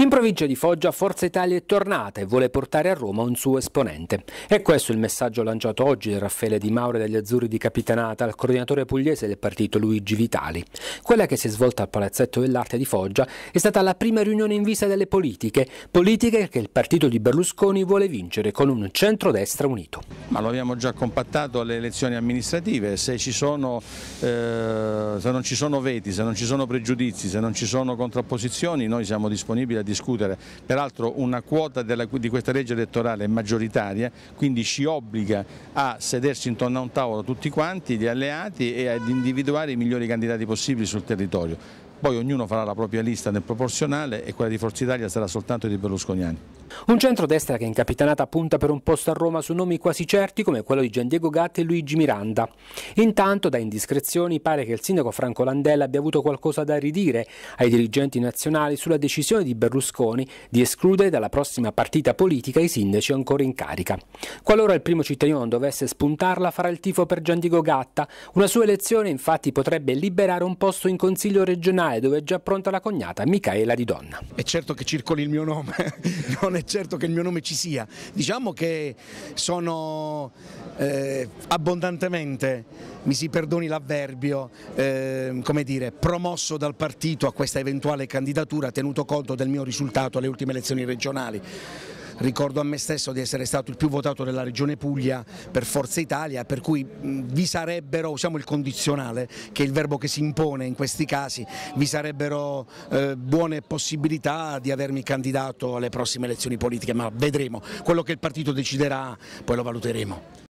In provincia di Foggia Forza Italia è tornata e vuole portare a Roma un suo esponente. E questo è il messaggio lanciato oggi da Raffaele Di Mauro e dagli Azzurri di Capitanata al coordinatore pugliese del partito Luigi Vitali. Quella che si è svolta al Palazzetto dell'Arte di Foggia è stata la prima riunione in vista delle politiche, politiche che il partito di Berlusconi vuole vincere con un centrodestra unito ma lo abbiamo già compattato alle elezioni amministrative, se, sono, eh, se, non ci sono veti, se non ci sono pregiudizi, se non ci sono contrapposizioni noi siamo disponibili a discutere, peraltro una quota della, di questa legge elettorale è maggioritaria, quindi ci obbliga a sedersi intorno a un tavolo tutti quanti, gli alleati e ad individuare i migliori candidati possibili sul territorio poi ognuno farà la propria lista nel proporzionale e quella di Forza Italia sarà soltanto di berlusconiani. Un centrodestra che in capitanata punta per un posto a Roma su nomi quasi certi come quello di Gian Diego Gatti e Luigi Miranda. Intanto, da indiscrezioni, pare che il sindaco Franco Landella abbia avuto qualcosa da ridire ai dirigenti nazionali sulla decisione di Berlusconi di escludere dalla prossima partita politica i sindaci ancora in carica. Qualora il primo cittadino non dovesse spuntarla, farà il tifo per Gian Diego Gatta. Una sua elezione, infatti, potrebbe liberare un posto in consiglio regionale dove è già pronta la cognata Micaela Di Donna. È certo che circoli il mio nome, non è è certo che il mio nome ci sia, diciamo che sono eh, abbondantemente, mi si perdoni l'avverbio, eh, come dire, promosso dal partito a questa eventuale candidatura tenuto conto del mio risultato alle ultime elezioni regionali ricordo a me stesso di essere stato il più votato della Regione Puglia per Forza Italia, per cui vi sarebbero, usiamo il condizionale che è il verbo che si impone in questi casi, vi sarebbero eh, buone possibilità di avermi candidato alle prossime elezioni politiche, ma vedremo, quello che il partito deciderà poi lo valuteremo.